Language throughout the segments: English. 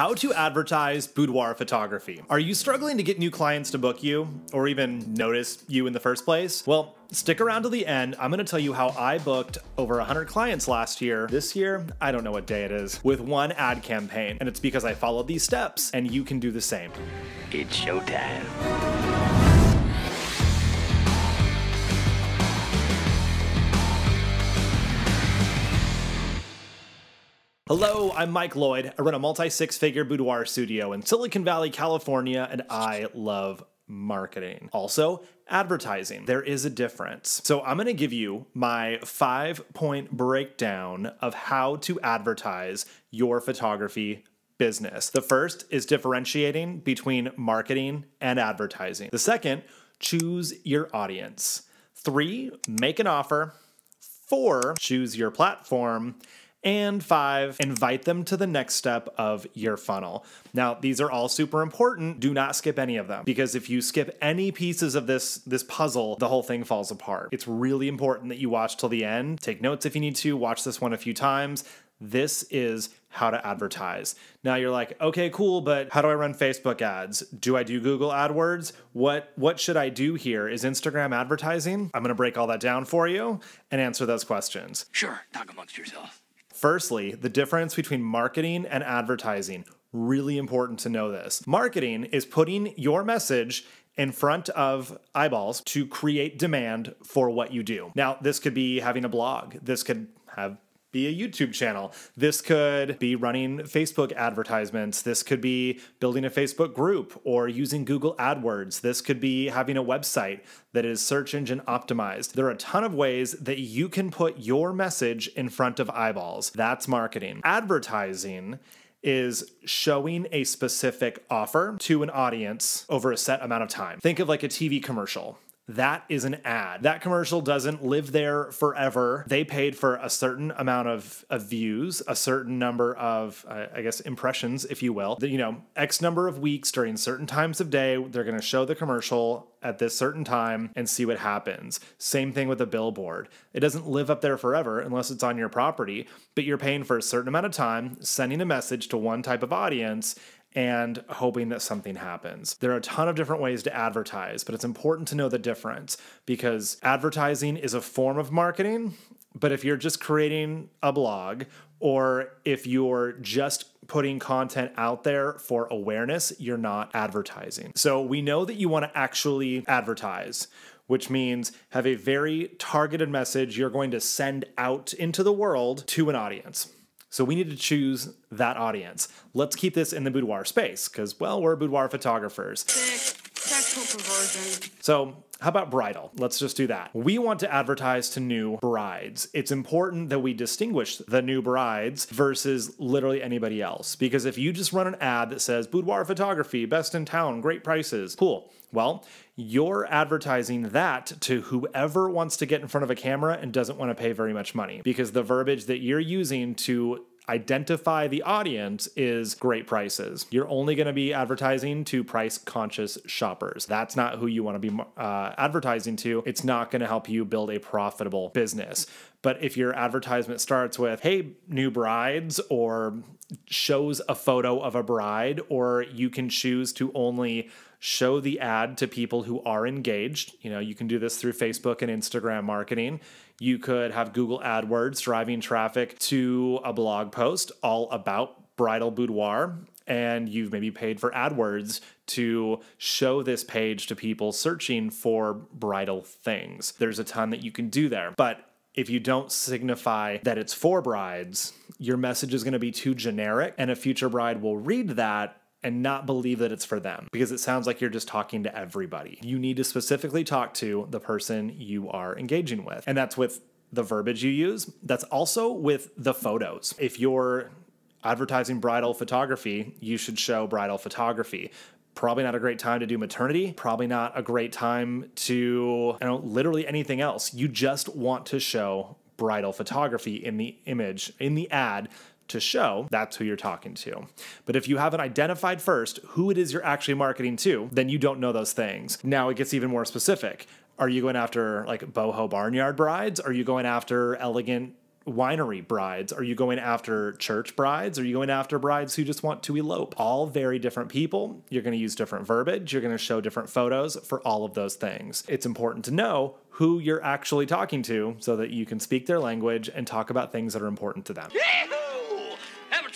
How to advertise boudoir photography. Are you struggling to get new clients to book you or even notice you in the first place? Well, stick around to the end. I'm gonna tell you how I booked over 100 clients last year. This year, I don't know what day it is, with one ad campaign. And it's because I followed these steps and you can do the same. It's showtime. Hello, I'm Mike Lloyd. I run a multi six figure boudoir studio in Silicon Valley, California, and I love marketing. Also, advertising. There is a difference. So, I'm going to give you my five point breakdown of how to advertise your photography business. The first is differentiating between marketing and advertising. The second, choose your audience. Three, make an offer. Four, choose your platform. And five, invite them to the next step of your funnel. Now, these are all super important. Do not skip any of them because if you skip any pieces of this this puzzle, the whole thing falls apart. It's really important that you watch till the end. Take notes if you need to, watch this one a few times. This is how to advertise. Now you're like, okay, cool, but how do I run Facebook ads? Do I do Google AdWords? What what should I do here? Is Instagram advertising? I'm going to break all that down for you and answer those questions. Sure, talk amongst yourselves. Firstly, the difference between marketing and advertising. Really important to know this. Marketing is putting your message in front of eyeballs to create demand for what you do. Now, this could be having a blog, this could have be a YouTube channel. This could be running Facebook advertisements. This could be building a Facebook group or using Google AdWords. This could be having a website that is search engine optimized. There are a ton of ways that you can put your message in front of eyeballs. That's marketing. Advertising is showing a specific offer to an audience over a set amount of time. Think of like a TV commercial that is an ad. That commercial doesn't live there forever. They paid for a certain amount of, of views, a certain number of, uh, I guess, impressions, if you will. The, you know, X number of weeks during certain times of day, they're going to show the commercial at this certain time and see what happens. Same thing with a billboard. It doesn't live up there forever unless it's on your property, but you're paying for a certain amount of time, sending a message to one type of audience, and hoping that something happens. There are a ton of different ways to advertise, but it's important to know the difference because advertising is a form of marketing. But if you're just creating a blog or if you're just putting content out there for awareness, you're not advertising. So we know that you want to actually advertise which means have a very targeted message you're going to send out into the world to an audience. So we need to choose that audience. Let's keep this in the boudoir space because, well, we're boudoir photographers. so how about bridal? Let's just do that. We want to advertise to new brides. It's important that we distinguish the new brides versus literally anybody else. Because if you just run an ad that says boudoir photography, best in town, great prices, cool. Well, you're advertising that to whoever wants to get in front of a camera and doesn't want to pay very much money because the verbiage that you're using to identify the audience is great prices. You're only going to be advertising to price conscious shoppers. That's not who you want to be uh, advertising to. It's not going to help you build a profitable business. But if your advertisement starts with, hey, new brides, or shows a photo of a bride, or you can choose to only show the ad to people who are engaged. You know, you can do this through Facebook and Instagram marketing. You could have Google AdWords driving traffic to a blog post all about Bridal Boudoir. And you've maybe paid for AdWords to show this page to people searching for bridal things. There's a ton that you can do there. But if you don't signify that it's for brides, your message is going to be too generic, and a future bride will read that and not believe that it's for them because it sounds like you're just talking to everybody. You need to specifically talk to the person you are engaging with. And that's with the verbiage you use. That's also with the photos. If you're advertising bridal photography, you should show bridal photography. Probably not a great time to do maternity. Probably not a great time to, I don't know, literally anything else. You just want to show bridal photography in the image, in the ad, to show, that's who you're talking to. But if you haven't identified first who it is you're actually marketing to, then you don't know those things. Now it gets even more specific. Are you going after like boho barnyard brides? Are you going after elegant winery brides? Are you going after church brides? Are you going after brides who just want to elope? All very different people. You're going to use different verbiage. You're going to show different photos for all of those things. It's important to know who you're actually talking to so that you can speak their language and talk about things that are important to them.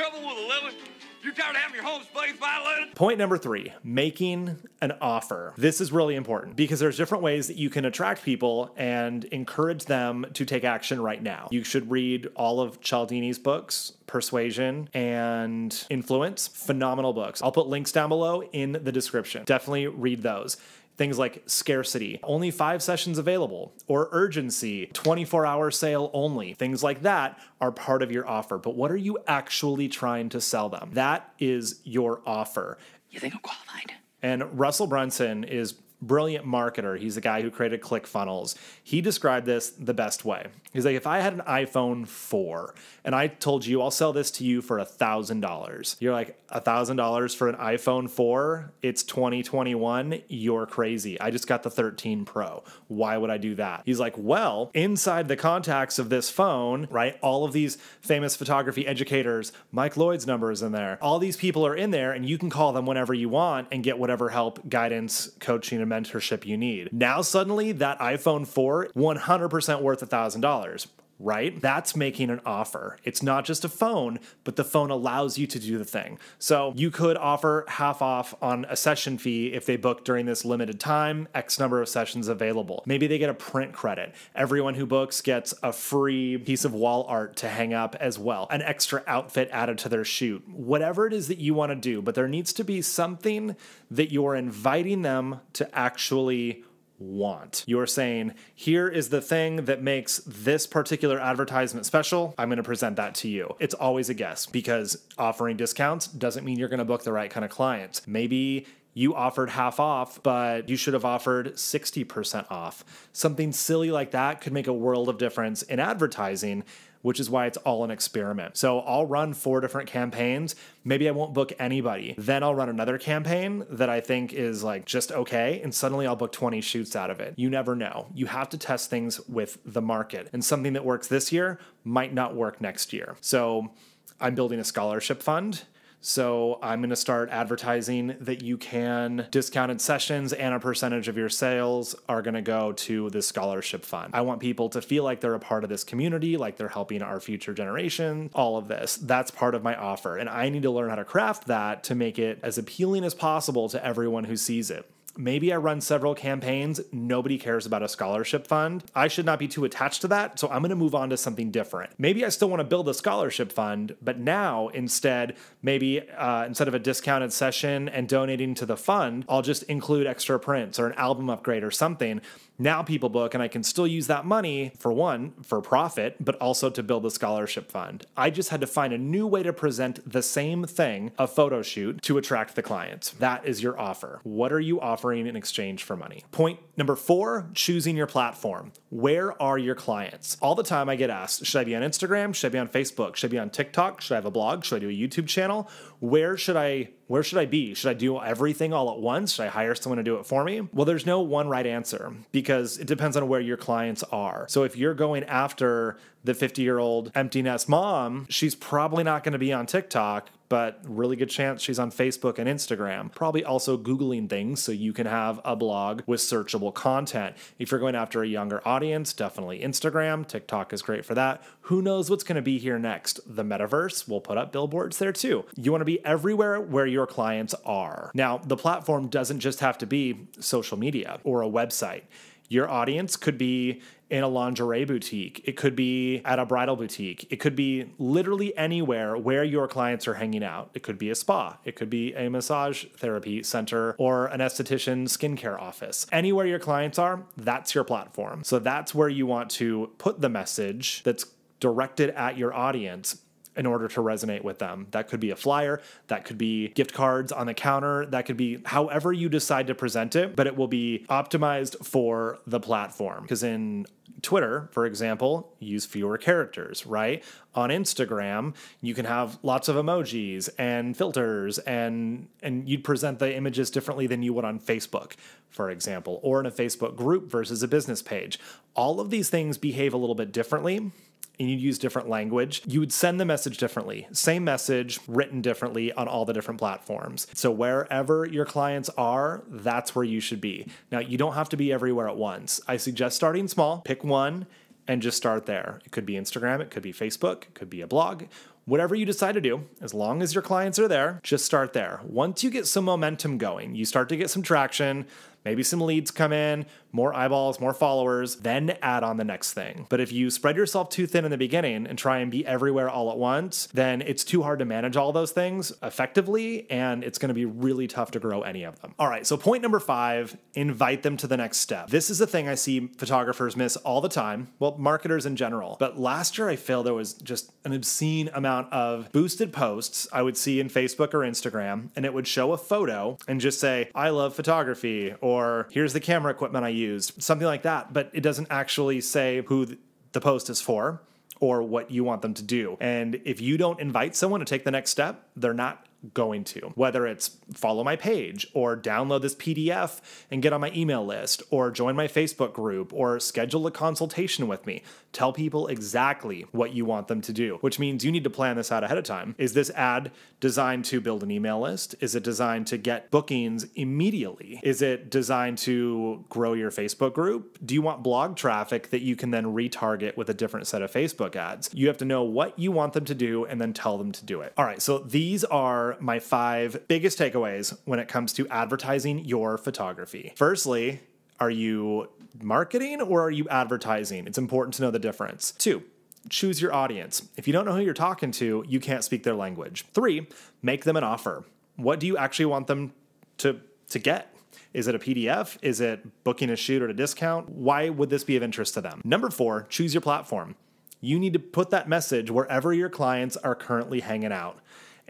trouble with You tired of having your home space violated? Point number three, making an offer. This is really important because there's different ways that you can attract people and encourage them to take action right now. You should read all of Cialdini's books, Persuasion and Influence, phenomenal books. I'll put links down below in the description. Definitely read those. Things like scarcity, only five sessions available, or urgency, 24 hour sale only. Things like that are part of your offer. But what are you actually trying to sell them? That is your offer. You think I'm qualified? And Russell Brunson is brilliant marketer. He's the guy who created ClickFunnels. He described this the best way. He's like, if I had an iPhone 4 and I told you I'll sell this to you for $1,000, you're like, $1,000 for an iPhone 4? It's 2021. You're crazy. I just got the 13 Pro. Why would I do that? He's like, well, inside the contacts of this phone, right? All of these famous photography educators, Mike Lloyd's number is in there. All these people are in there and you can call them whenever you want and get whatever help, guidance, coaching, and mentorship you need. Now, suddenly, that iPhone 4, 100% worth $1,000 dollars right? That's making an offer. It's not just a phone, but the phone allows you to do the thing. So you could offer half off on a session fee if they book during this limited time, X number of sessions available. Maybe they get a print credit. Everyone who books gets a free piece of wall art to hang up as well, an extra outfit added to their shoot. Whatever it is that you want to do, but there needs to be something that you're inviting them to actually want. You're saying, here is the thing that makes this particular advertisement special. I'm going to present that to you. It's always a guess because offering discounts doesn't mean you're going to book the right kind of clients. Maybe you offered half off, but you should have offered 60% off. Something silly like that could make a world of difference in advertising which is why it's all an experiment. So I'll run four different campaigns. Maybe I won't book anybody. Then I'll run another campaign that I think is like just okay. And suddenly I'll book 20 shoots out of it. You never know. You have to test things with the market. And something that works this year might not work next year. So I'm building a scholarship fund so I'm going to start advertising that you can discounted sessions and a percentage of your sales are going to go to this scholarship fund. I want people to feel like they're a part of this community, like they're helping our future generation, all of this. That's part of my offer. And I need to learn how to craft that to make it as appealing as possible to everyone who sees it maybe I run several campaigns, nobody cares about a scholarship fund. I should not be too attached to that, so I'm going to move on to something different. Maybe I still want to build a scholarship fund, but now instead, maybe uh, instead of a discounted session and donating to the fund, I'll just include extra prints or an album upgrade or something now People Book, and I can still use that money for one, for profit, but also to build the scholarship fund. I just had to find a new way to present the same thing, a photo shoot, to attract the client. That is your offer. What are you offering in exchange for money? Point number four choosing your platform. Where are your clients? All the time I get asked should I be on Instagram? Should I be on Facebook? Should I be on TikTok? Should I have a blog? Should I do a YouTube channel? Where should I where should I be? Should I do everything all at once? Should I hire someone to do it for me? Well, there's no one right answer because it depends on where your clients are. So if you're going after the 50 year old empty nest mom, she's probably not going to be on TikTok, but really good chance she's on Facebook and Instagram. Probably also Googling things so you can have a blog with searchable content. If you're going after a younger audience, definitely Instagram. TikTok is great for that. Who knows what's going to be here next? The metaverse, we'll put up billboards there too. You want to be everywhere where your clients are. Now, the platform doesn't just have to be social media or a website. Your audience could be in a lingerie boutique, it could be at a bridal boutique, it could be literally anywhere where your clients are hanging out. It could be a spa, it could be a massage therapy center or an esthetician skincare office. Anywhere your clients are, that's your platform. So that's where you want to put the message that's directed at your audience in order to resonate with them. That could be a flyer, that could be gift cards on the counter, that could be however you decide to present it, but it will be optimized for the platform. Because in Twitter, for example, use fewer characters, right? On Instagram, you can have lots of emojis and filters and and you'd present the images differently than you would on Facebook, for example, or in a Facebook group versus a business page. All of these things behave a little bit differently and you'd use different language, you would send the message differently. Same message, written differently on all the different platforms. So wherever your clients are, that's where you should be. Now, you don't have to be everywhere at once. I suggest starting small, pick one, and just start there. It could be Instagram, it could be Facebook, it could be a blog, whatever you decide to do, as long as your clients are there, just start there. Once you get some momentum going, you start to get some traction, Maybe some leads come in, more eyeballs, more followers, then add on the next thing. But if you spread yourself too thin in the beginning and try and be everywhere all at once, then it's too hard to manage all those things effectively, and it's gonna be really tough to grow any of them. All right, so point number five invite them to the next step. This is the thing I see photographers miss all the time, well, marketers in general. But last year I feel there was just an obscene amount of boosted posts I would see in Facebook or Instagram, and it would show a photo and just say, I love photography, or or here's the camera equipment I used, something like that. But it doesn't actually say who the post is for or what you want them to do. And if you don't invite someone to take the next step, they're not going to, whether it's follow my page or download this PDF and get on my email list or join my Facebook group or schedule a consultation with me. Tell people exactly what you want them to do, which means you need to plan this out ahead of time. Is this ad designed to build an email list? Is it designed to get bookings immediately? Is it designed to grow your Facebook group? Do you want blog traffic that you can then retarget with a different set of Facebook ads? You have to know what you want them to do and then tell them to do it. All right, so these are my five biggest takeaways when it comes to advertising your photography. Firstly, are you marketing or are you advertising? It's important to know the difference. Two, choose your audience. If you don't know who you're talking to, you can't speak their language. Three, make them an offer. What do you actually want them to, to get? Is it a PDF? Is it booking a shoot at a discount? Why would this be of interest to them? Number four, choose your platform. You need to put that message wherever your clients are currently hanging out.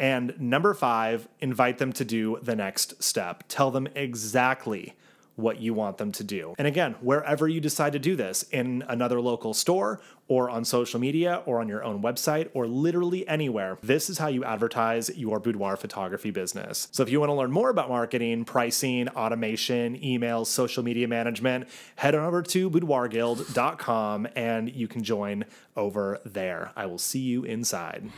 And number five, invite them to do the next step. Tell them exactly what you want them to do. And again, wherever you decide to do this, in another local store or on social media or on your own website or literally anywhere, this is how you advertise your boudoir photography business. So if you want to learn more about marketing, pricing, automation, email, social media management, head on over to boudoirguild.com and you can join over there. I will see you inside.